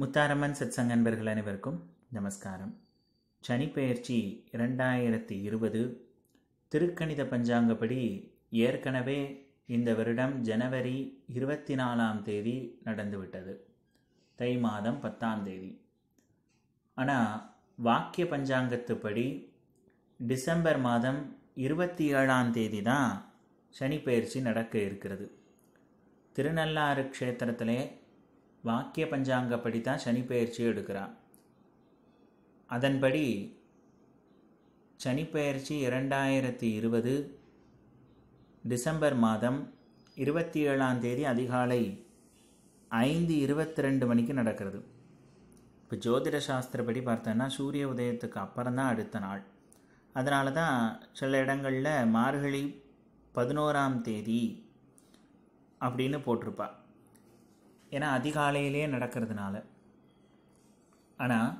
முத்தாரம்மன் சத்சங்க அன்பர்கள் அனைவருக்கும் நமஸ்காரம் சனிப்பெயர்ச்சி இரண்டாயிரத்தி இருபது திருக்கணித பஞ்சாங்கப்படி ஏற்கனவே இந்த வருடம் ஜனவரி இருபத்தி நாலாம் தேதி நடந்துவிட்டது தை மாதம் பத்தாம் தேதி ஆனால் வாக்கிய பஞ்சாங்கத்துப்படி டிசம்பர் மாதம் இருபத்தி ஏழாம் தேதி தான் சனி பயிற்சி நடக்க இருக்கிறது திருநள்ளாறு க்ஷேத்திரத்திலே வாக்கிய பஞ்சாங்கப்படி தான் சனி பயிற்சி எடுக்கிறான் அதன்படி சனிப்பெயர்ச்சி இரண்டாயிரத்தி இருபது டிசம்பர் மாதம் இருபத்தி ஏழாம் தேதி அதிகாலை ஐந்து இருபத்தி ரெண்டு மணிக்கு நடக்கிறது இப்போ ஜோதிட சாஸ்திரப்படி பார்த்தோன்னா சூரிய உதயத்துக்கு அப்புறம் தான் அடுத்த நாள் அதனால தான் சில இடங்களில் மார்கழி பதினோராம் தேதி அப்படின்னு போட்டிருப்பாள் ஏன்னா அதிகாலையிலேயே நடக்கிறதுனால ஆனால்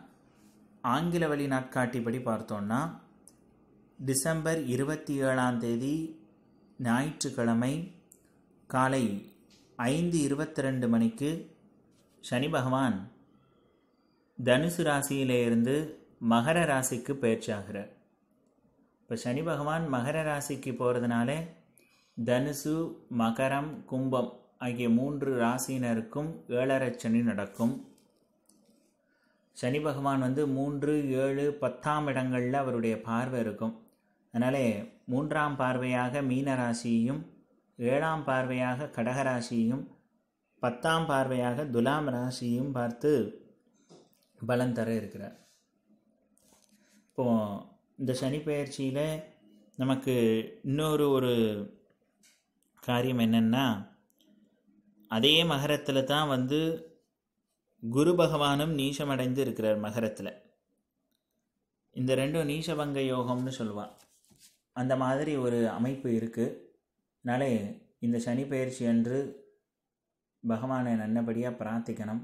ஆங்கில வழி நாட்காட்டிப்படி பார்த்தோன்னா டிசம்பர் இருபத்தி ஏழாம் தேதி ஞாயிற்றுக்கிழமை காலை ஐந்து இருபத்தி ரெண்டு மணிக்கு சனி பகவான் தனுசு ராசியிலிருந்து மகர ராசிக்கு பயிற்சியாகிறார் இப்போ சனி பகவான் மகர ராசிக்கு போகிறதுனால தனுசு மகரம் கும்பம் ஆகிய மூன்று ராசியினருக்கும் ஏழரை சனி நடக்கும் சனி பகவான் வந்து மூன்று ஏழு பத்தாம் இடங்களில் அவருடைய பார்வை இருக்கும் அதனாலே மூன்றாம் பார்வையாக மீன ராசியையும் ஏழாம் பார்வையாக கடகராசியையும் பத்தாம் பார்வையாக துலாம் ராசியையும் பார்த்து பலன் தர இருக்கிறார் இப்போது இந்த சனி பயிற்சியில் நமக்கு இன்னொரு ஒரு காரியம் என்னென்னா அதே மகரத்தில் தான் வந்து குரு பகவானும் நீசமடைந்து இருக்கிறார் மகரத்தில் இந்த ரெண்டும் நீசபங்க யோகம்னு சொல்லுவாள் அந்த மாதிரி ஒரு அமைப்பு இருக்குது இந்த சனி பயிற்சி அன்று பகவானை நல்லபடியாக பிரார்த்திக்கணும்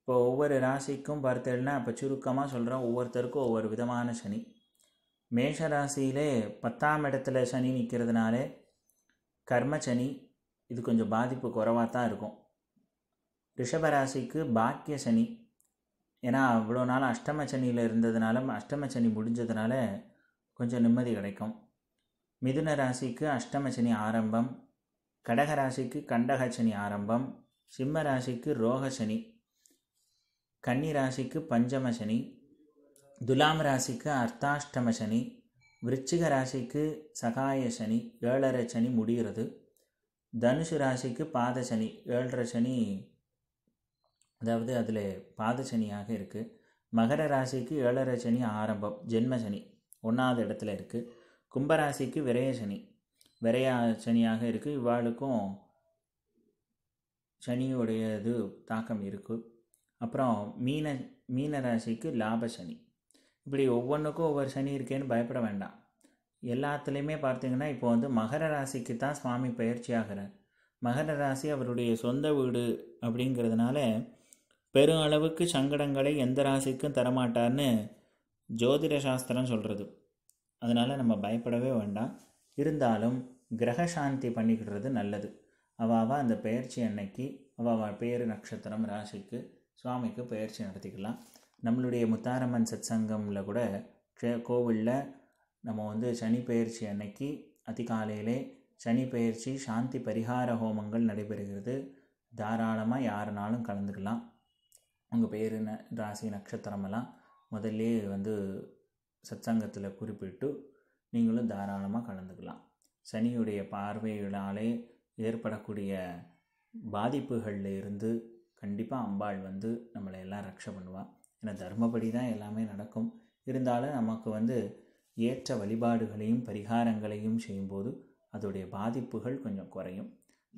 இப்போ ஒவ்வொரு ராசிக்கும் பார்த்தேன்னா இப்போ சுருக்கமாக சொல்கிறோம் ஒவ்வொருத்தருக்கும் ஒவ்வொரு விதமான சனி மேஷ ராசியிலே பத்தாம் இடத்துல சனி நிற்கிறதுனாலே கர்ம சனி இது கொஞ்சம் பாதிப்பு குறைவாக தான் இருக்கும் ரிஷபராசிக்கு பாக்கிய சனி ஏன்னா அவ்வளோ நாள் அஷ்டம சனியில் இருந்ததுனால அஷ்டம சனி முடிஞ்சதுனால கொஞ்சம் நிம்மதி கிடைக்கும் மிதுன ராசிக்கு அஷ்டம சனி ஆரம்பம் கடக ராசிக்கு கண்டக சனி ஆரம்பம் சிம்ம ராசிக்கு ரோக சனி கன்னி ராசிக்கு பஞ்சம சனி துலாம் ராசிக்கு அர்த்தாஷ்டம சனி விருச்சிக ராசிக்கு சகாய சனி ஏழரை சனி முடிகிறது தனுசு ராசிக்கு பாத சனி ஏழரை சனி அதாவது அதில் பாத சனியாக இருக்குது மகர ராசிக்கு ஏழரை சனி ஆரம்பம் ஜென்ம சனி ஒன்றாவது இடத்துல இருக்குது கும்பராசிக்கு விரைய சனி விரைய சனியாக இருக்குது இவ்வாளுக்கும் சனியுடையது தாக்கம் இருக்குது அப்புறம் மீன மீன ராசிக்கு லாப சனி இப்படி ஒவ்வொன்றுக்கும் ஒவ்வொரு சனி இருக்கேன்னு பயப்பட வேண்டாம் எல்லாத்துலேயுமே பார்த்திங்கன்னா இப்போ வந்து மகர ராசிக்கு தான் சுவாமி பயிற்சி ஆகிறார் மகர ராசி அவருடைய சொந்த வீடு அப்படிங்கிறதுனால பெரும் அளவுக்கு சங்கடங்களை எந்த ராசிக்கும் தரமாட்டார்னு ஜோதிட சாஸ்திரம் சொல்கிறது அதனால் நம்ம பயப்படவே வேண்டாம் இருந்தாலும் கிரக சாந்தி பண்ணிக்கிடுறது நல்லது அவாவா அந்த பயிற்சி அன்னைக்கு அவாவா பேர் நட்சத்திரம் ராசிக்கு சுவாமிக்கு பயிற்சி நடத்திக்கலாம் நம்மளுடைய முத்தாரம்மன் சத் சங்கமில் கூட கோவிலில் நம்ம வந்து சனி பெயர்ச்சி அன்னைக்கு அதிகாலையிலே சனி பெயர்ச்சி சாந்தி பரிகார ஹோமங்கள் நடைபெறுகிறது தாராளமாக யாருனாலும் கலந்துக்கலாம் உங்கள் பேர் ந ராசி நட்சத்திரமெல்லாம் முதல்லே வந்து சத்சங்கத்தில் குறிப்பிட்டு நீங்களும் தாராளமாக கலந்துக்கலாம் சனியுடைய பார்வையினாலே ஏற்படக்கூடிய பாதிப்புகளில் இருந்து கண்டிப்பாக அம்பாள் வந்து நம்மளை எல்லாம் ரக்ஷை பண்ணுவாள் ஏன்னா தர்மப்படி தான் எல்லாமே நடக்கும் இருந்தாலும் நமக்கு வந்து ஏற்ற வழிபாடுகளையும் பரிகாரங்களையும் செய்யும்போது அதோடைய பாதிப்புகள் கொஞ்சம் குறையும்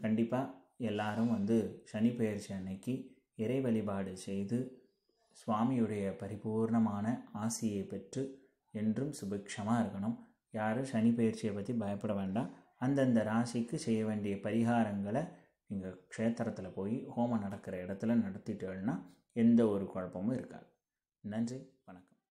கண்டிப்பாக எல்லாரும் வந்து சனி பெயர்ச்சி அன்னைக்கு இறை வழிபாடு செய்து சுவாமியுடைய பரிபூர்ணமான ஆசையை பெற்று என்றும் சுபிக்ஷமாக இருக்கணும் யாரும் சனி பயிற்சியை பற்றி பயப்பட வேண்டாம் அந்தந்த ராசிக்கு செய்ய வேண்டிய பரிகாரங்களை நீங்கள் க்ஷேத்திரத்தில் போய் ஹோமம் நடக்கிற இடத்துல நடத்திட்டேன்னா எந்த ஒரு குழப்பமும் இருக்காது நன்றி